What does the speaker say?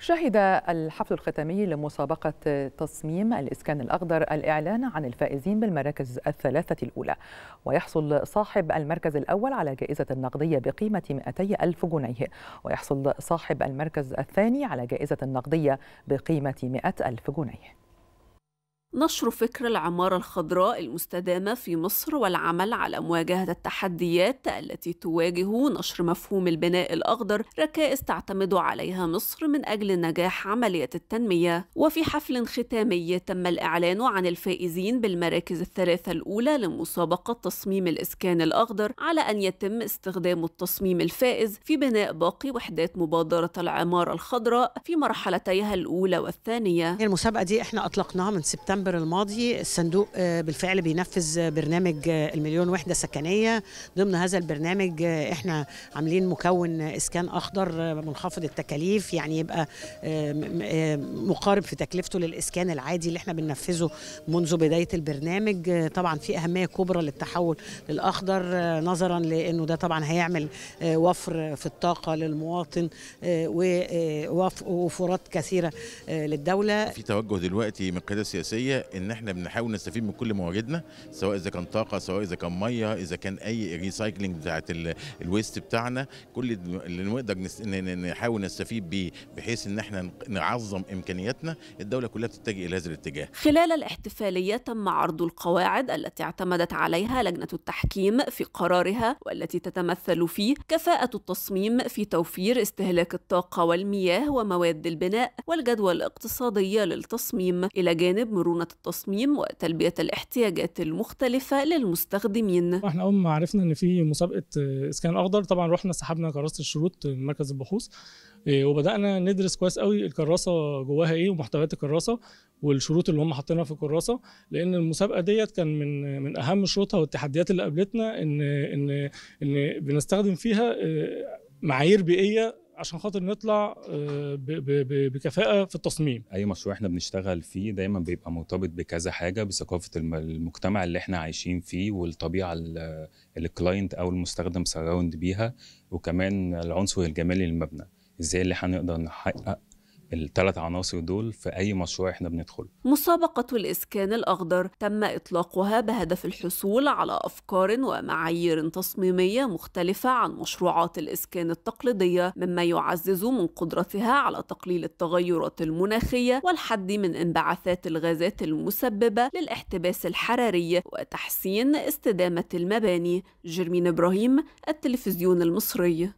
شهد الحفل الختامي لمسابقة تصميم الإسكان الأخضر الإعلان عن الفائزين بالمراكز الثلاثة الأولى ويحصل صاحب المركز الأول على جائزة نقدية بقيمة 200 ألف جنيه ويحصل صاحب المركز الثاني على جائزة نقدية بقيمة 100 ألف جنيه نشر فكر العمارة الخضراء المستدامة في مصر والعمل على مواجهة التحديات التي تواجه نشر مفهوم البناء الأخضر ركائز تعتمد عليها مصر من أجل نجاح عملية التنمية وفي حفل ختامي تم الإعلان عن الفائزين بالمراكز الثلاثة الأولى لمسابقة تصميم الإسكان الأخضر على أن يتم استخدام التصميم الفائز في بناء باقي وحدات مبادرة العمارة الخضراء في مرحلتيها الأولى والثانية المسابقة دي احنا أطلقناها من سبتمبر ديسمبر الماضي الصندوق آه، بالفعل بينفذ آه، برنامج آه، المليون وحده سكنيه ضمن هذا البرنامج احنا عاملين مكون اسكان اخضر منخفض التكاليف يعني يبقى مقارب في تكلفته للاسكان العادي اللي احنا بننفذه منذ بدايه البرنامج طبعا في اهميه كبرى للتحول للاخضر نظرا لانه ده طبعا هيعمل وفر في الطاقه للمواطن ووفرات كثيره للدوله في توجه دلوقتي من القياده السياسيه ان احنا بنحاول نستفيد من كل مواردنا سواء اذا كان طاقه سواء اذا كان ميه اذا كان اي ريسايكلينج بتاعت الويست بتاعنا كل اللي نقدر نحاول نستفيد بيه بحيث ان احنا نعظم امكانياتنا الدوله كلها بتتجه الى هذا الاتجاه خلال الاحتفاليه تم عرض القواعد التي اعتمدت عليها لجنه التحكيم في قرارها والتي تتمثل في كفاءه التصميم في توفير استهلاك الطاقه والمياه ومواد البناء والجدوى الاقتصاديه للتصميم الى جانب مرونه مرونة التصميم وتلبية الاحتياجات المختلفة للمستخدمين احنا اول ما عرفنا ان في مسابقة اسكان آه، اخضر طبعا رحنا سحبنا كراسة الشروط من آه، مركز البحوث آه، وبدأنا ندرس كويس قوي الكراسة جواها ايه ومحتويات الكراسة والشروط اللي هم حاطينها في الكراسه لان المسابقه ديت كان من من اهم شروطها والتحديات اللي قابلتنا ان ان ان بنستخدم فيها معايير بيئيه عشان خاطر نطلع آه، بكفاءه في التصميم اي مشروع احنا بنشتغل فيه دايما بيبقى مرتبط بكذا حاجه بثقافه المجتمع اللي احنا عايشين فيه والطبيعه اللي الكلاينت او المستخدم سراوند بيها وكمان العنصر الجمالي للمبنى ازاي اللي هنقدر نحقق الثلاث عناصر دول في أي مشروع إحنا بندخله مسابقة الإسكان الأخضر تم إطلاقها بهدف الحصول على أفكار ومعايير تصميمية مختلفة عن مشروعات الإسكان التقليدية مما يعزز من قدرتها على تقليل التغيرات المناخية والحد من انبعاثات الغازات المسببة للاحتباس الحراري وتحسين استدامة المباني جرمين إبراهيم التلفزيون المصري